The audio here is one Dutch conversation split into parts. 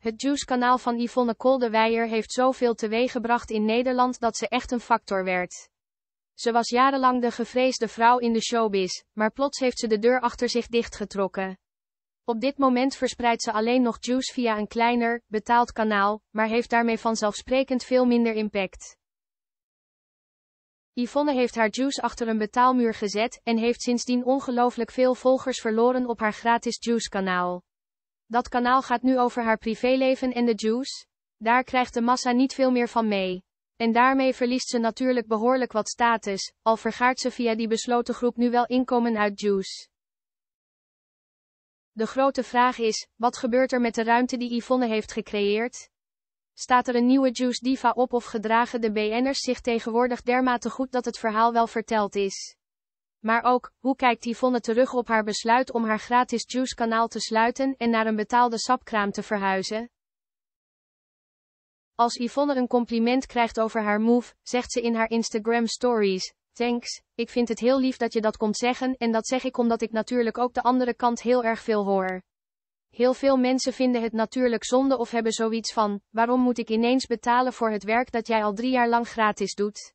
Het Juice-kanaal van Yvonne Koldewijer heeft zoveel teweeggebracht in Nederland dat ze echt een factor werd. Ze was jarenlang de gevreesde vrouw in de showbiz, maar plots heeft ze de deur achter zich dichtgetrokken. Op dit moment verspreidt ze alleen nog juice via een kleiner, betaald kanaal, maar heeft daarmee vanzelfsprekend veel minder impact. Yvonne heeft haar juice achter een betaalmuur gezet en heeft sindsdien ongelooflijk veel volgers verloren op haar gratis juice kanaal. Dat kanaal gaat nu over haar privéleven en de juice. Daar krijgt de massa niet veel meer van mee. En daarmee verliest ze natuurlijk behoorlijk wat status, al vergaart ze via die besloten groep nu wel inkomen uit juice. De grote vraag is, wat gebeurt er met de ruimte die Yvonne heeft gecreëerd? Staat er een nieuwe Juice Diva op of gedragen de BN'ers zich tegenwoordig dermate goed dat het verhaal wel verteld is? Maar ook, hoe kijkt Yvonne terug op haar besluit om haar gratis juice kanaal te sluiten en naar een betaalde sapkraam te verhuizen? Als Yvonne een compliment krijgt over haar move, zegt ze in haar Instagram stories, thanks, ik vind het heel lief dat je dat komt zeggen en dat zeg ik omdat ik natuurlijk ook de andere kant heel erg veel hoor. Heel veel mensen vinden het natuurlijk zonde of hebben zoiets van, waarom moet ik ineens betalen voor het werk dat jij al drie jaar lang gratis doet?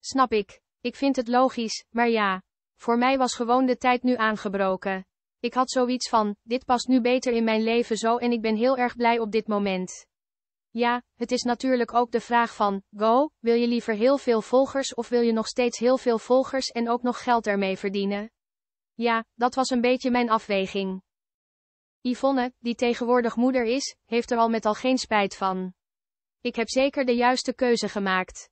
Snap ik, ik vind het logisch, maar ja. Voor mij was gewoon de tijd nu aangebroken. Ik had zoiets van, dit past nu beter in mijn leven zo en ik ben heel erg blij op dit moment. Ja, het is natuurlijk ook de vraag van, go, wil je liever heel veel volgers of wil je nog steeds heel veel volgers en ook nog geld ermee verdienen? Ja, dat was een beetje mijn afweging. Yvonne, die tegenwoordig moeder is, heeft er al met al geen spijt van. Ik heb zeker de juiste keuze gemaakt.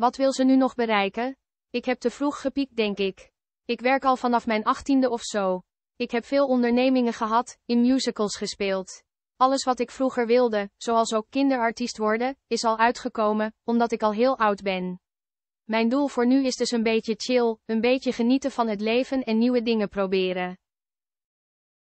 Wat wil ze nu nog bereiken? Ik heb te vroeg gepiekt, denk ik. Ik werk al vanaf mijn achttiende of zo. Ik heb veel ondernemingen gehad, in musicals gespeeld. Alles wat ik vroeger wilde, zoals ook kinderartiest worden, is al uitgekomen, omdat ik al heel oud ben. Mijn doel voor nu is dus een beetje chill, een beetje genieten van het leven en nieuwe dingen proberen.